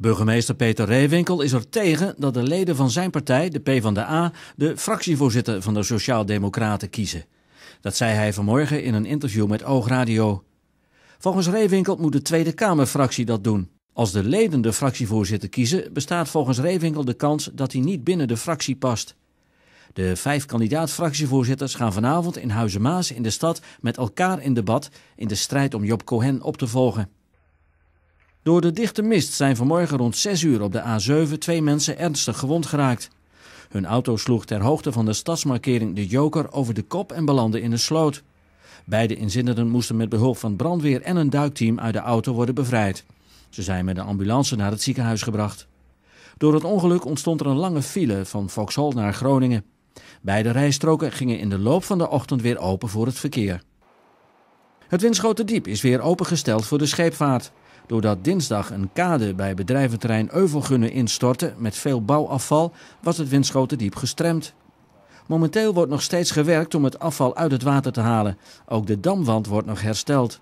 Burgemeester Peter Reewinkel is er tegen dat de leden van zijn partij, de PvdA, de fractievoorzitter van de Sociaaldemocraten kiezen. Dat zei hij vanmorgen in een interview met Oogradio. Volgens Reewinkel moet de Tweede Kamerfractie dat doen. Als de leden de fractievoorzitter kiezen, bestaat volgens Reewinkel de kans dat hij niet binnen de fractie past. De vijf kandidaat-fractievoorzitters gaan vanavond in Huizen Maas in de stad met elkaar in debat in de strijd om Job Cohen op te volgen. Door de dichte mist zijn vanmorgen rond 6 uur op de A7 twee mensen ernstig gewond geraakt. Hun auto sloeg ter hoogte van de stadsmarkering de Joker over de kop en belandde in de sloot. Beide inzittenden moesten met behulp van brandweer en een duikteam uit de auto worden bevrijd. Ze zijn met de ambulance naar het ziekenhuis gebracht. Door het ongeluk ontstond er een lange file van Vauxhall naar Groningen. Beide rijstroken gingen in de loop van de ochtend weer open voor het verkeer. Het diep is weer opengesteld voor de scheepvaart. Doordat dinsdag een kade bij bedrijventerrein Euvelgunnen instortte met veel bouwafval, was het diep gestremd. Momenteel wordt nog steeds gewerkt om het afval uit het water te halen. Ook de damwand wordt nog hersteld.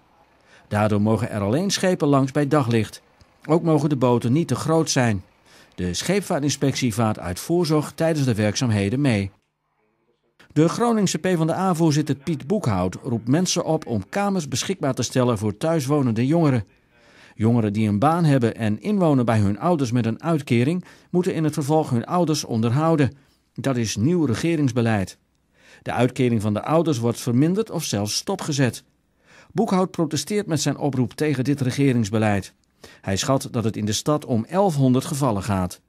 Daardoor mogen er alleen schepen langs bij daglicht. Ook mogen de boten niet te groot zijn. De scheepvaartinspectie vaart uit voorzorg tijdens de werkzaamheden mee. De Groningse PvdA-voorzitter Piet Boekhout roept mensen op om kamers beschikbaar te stellen voor thuiswonende jongeren. Jongeren die een baan hebben en inwonen bij hun ouders met een uitkering, moeten in het vervolg hun ouders onderhouden. Dat is nieuw regeringsbeleid. De uitkering van de ouders wordt verminderd of zelfs stopgezet. Boekhout protesteert met zijn oproep tegen dit regeringsbeleid. Hij schat dat het in de stad om 1100 gevallen gaat.